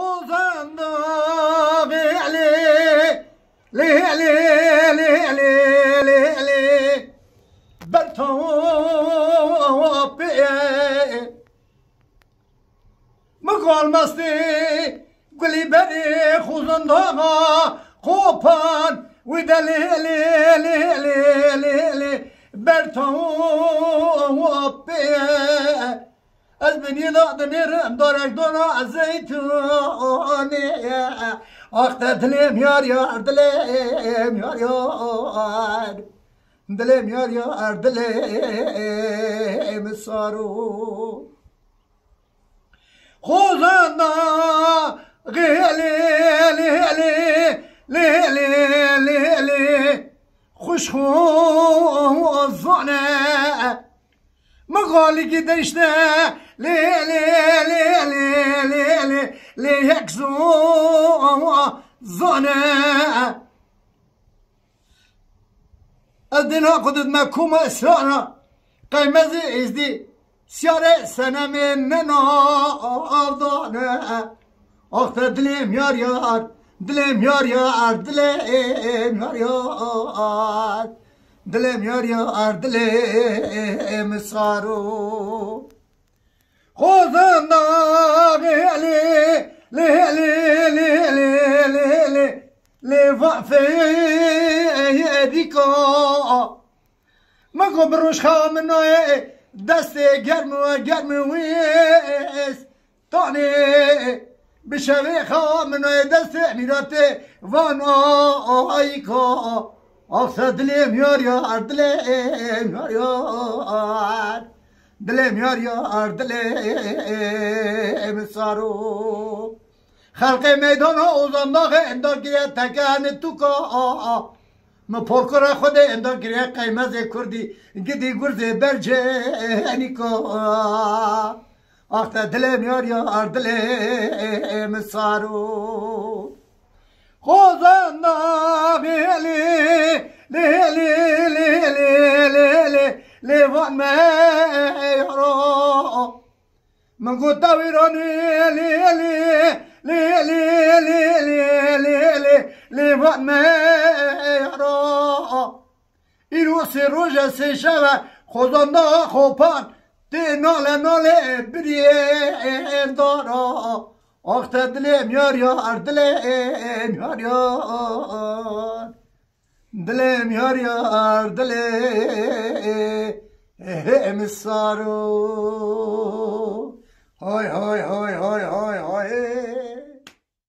Uzandım eli, eli, eli, eli, eli, eli. Ben tavapeye. Mık olmazdı, gülü beni huzundama kopan. Ve deli, eli, eli, eli, eli, eli. Ben tavapeye. از بنی لقد نر ام دارش از زیتونی آخ دلم یار یار دلم یار یار دلم یار یار دلم سارو خوزنا غیلی لیلی لیلی لیلی خوش خوزنه مغالي قدشنا لي لي لي لي لي لي لي هيك زونا أدنى قدد ما كوما إسرانا قيمز إزدي سيارة سنة مننا أرضانا أخت دليم يار يار دليم يار يار دليم يار يار دلم یاریا ار دلم سارو خوزم ناغی لی لی لی لی لی لی لی لی وقفی دیکا مگو بروش خامنای دست گرم و گرم ویست تانی بشوی خامنای دست میراته وان آیکا Olsa dilemiyor, yoruyor, dilemiyor, yoruyor. Dilim yoruyor, dilim Halkı meydana uzandığı endogriye tekani tuka. Me porkura khode endogriye kaymaze kurdi. Gidi gurze berce eniko. Ahta dilim yoruyor, dilim saru. Hosanna لي لي لي لي لي لي لي لي فوق ما يحرق من قد ويروني لي لي لي لي لي لي لي لي لي فوق ما يحرق إلو سيروجا سيشاوة خزانا خوبان تي نالا نالا بريه دارا Ah dilim yar yar dilim yo, yar Dilim yo yar dilim sarı Hay hay hay hay hay hay